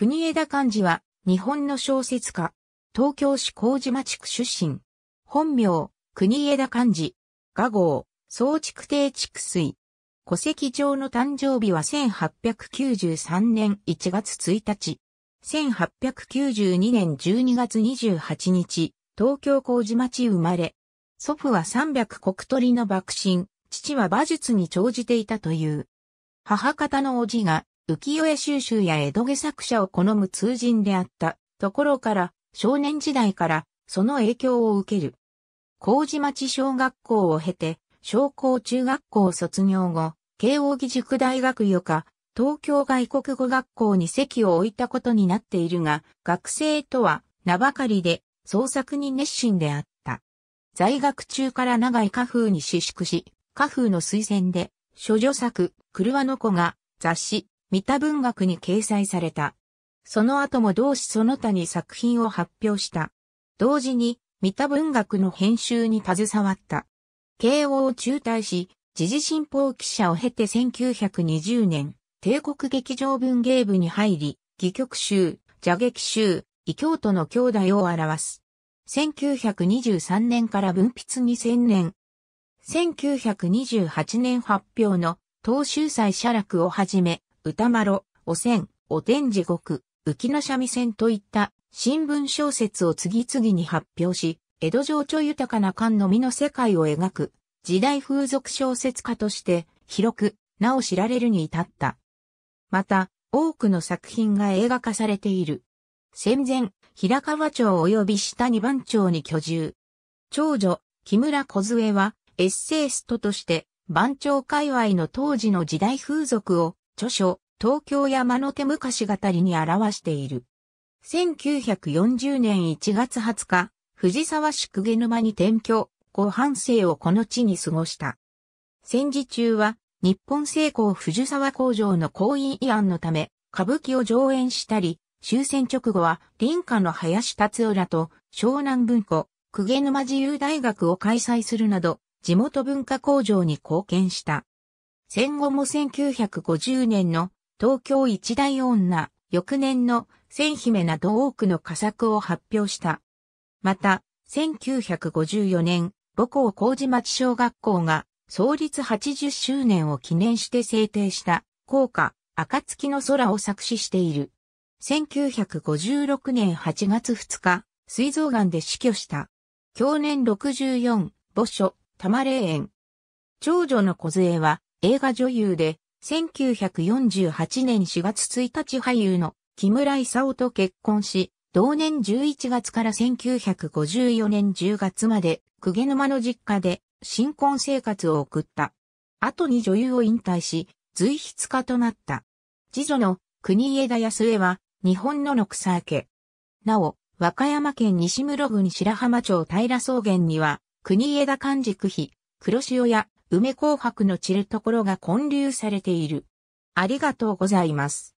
国枝漢字は、日本の小説家、東京市麹町区出身。本名、国枝漢字。画号、総築定築水。戸籍上の誕生日は1893年1月1日。1892年12月28日、東京麹町生まれ。祖父は三百国鳥の爆心、父は馬術に長じていたという。母方の叔父が浮世絵収集や江戸下作者を好む通人であったところから少年時代からその影響を受ける。麹町小学校を経て、商工中学校卒業後、慶応義塾大学予科、東京外国語学校に席を置いたことになっているが、学生とは名ばかりで創作に熱心であった。在学中から長い家風に私縮し、家風の推薦で、処女作、狂わの子が雑誌、三田文学に掲載された。その後も同志その他に作品を発表した。同時に、三田文学の編集に携わった。慶応を中退し、時事新報記者を経て1920年、帝国劇場文芸部に入り、戯曲集、蛇劇集、異教徒の兄弟を表す。1923年から文筆に専念。1928年発表の東州祭写楽をはじめ、歌丸、おせん、お天地獄、浮の三味線といった新聞小説を次々に発表し、江戸情緒豊かな漢の美の世界を描く時代風俗小説家として広くなお知られるに至った。また、多くの作品が映画化されている。戦前、平川町及び下二番町に居住。長女、木村梢はエッセイストとして番町界隈の当時の時代風俗を著書、東京山の手昔語りに表している。1940年1月20日、藤沢市公沼に転居、後半生をこの地に過ごした。戦時中は、日本成功藤沢工場の行員慰安のため、歌舞伎を上演したり、終戦直後は林家の林達夫らと湘南文庫、公沼自由大学を開催するなど、地元文化工場に貢献した。戦後も1950年の東京一大女、翌年の千姫など多くの佳作を発表した。また、1954年、母校麹町小学校が創立80周年を記念して制定した校歌、暁の空を作詞している。1956年8月2日、水臓癌で死去した。去年64、墓所、玉霊園。長女の小杖は、映画女優で、1948年4月1日俳優の木村勲と結婚し、同年11月から1954年10月まで、鵠沼の実家で新婚生活を送った。後に女優を引退し、随筆家となった。次女の国枝康江は、日本の六草家。なお、和歌山県西室郡白浜町平草原には、国枝寛熟碑、黒潮や梅紅白の散るところが混流されている。ありがとうございます。